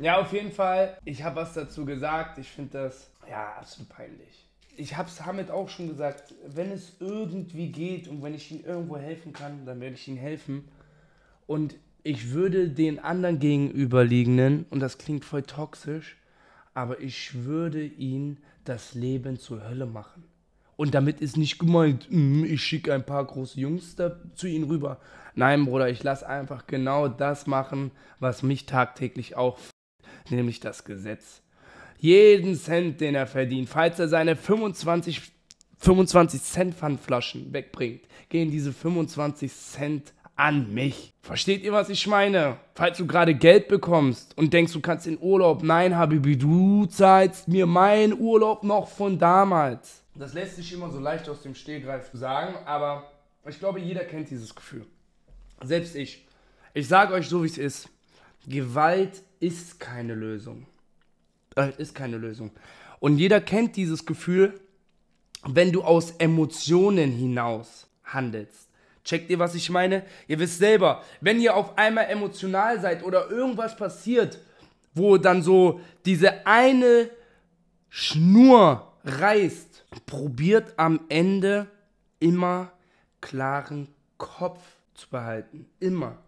Ja, auf jeden Fall. Ich habe was dazu gesagt. Ich finde das ja absolut peinlich. Ich habe es Hamid auch schon gesagt. Wenn es irgendwie geht und wenn ich ihm irgendwo helfen kann, dann werde ich ihm helfen. Und ich würde den anderen gegenüberliegenden, und das klingt voll toxisch, aber ich würde ihn das Leben zur Hölle machen. Und damit ist nicht gemeint, mm, ich schicke ein paar große Jungs da zu ihnen rüber. Nein, Bruder, ich lasse einfach genau das machen, was mich tagtäglich auch nämlich das Gesetz. Jeden Cent, den er verdient, falls er seine 25, 25 Cent Pfandflaschen wegbringt, gehen diese 25 Cent an mich. Versteht ihr, was ich meine? Falls du gerade Geld bekommst und denkst, du kannst in Urlaub, nein, Habibi, du zahlst mir meinen Urlaub noch von damals. Das lässt sich immer so leicht aus dem Stehgreif sagen, aber ich glaube, jeder kennt dieses Gefühl. Selbst ich. Ich sage euch so, wie es ist. Gewalt ist keine Lösung. Das äh, ist keine Lösung. Und jeder kennt dieses Gefühl, wenn du aus Emotionen hinaus handelst. Checkt ihr, was ich meine? Ihr wisst selber, wenn ihr auf einmal emotional seid oder irgendwas passiert, wo dann so diese eine Schnur reißt, probiert am Ende immer klaren Kopf zu behalten. Immer.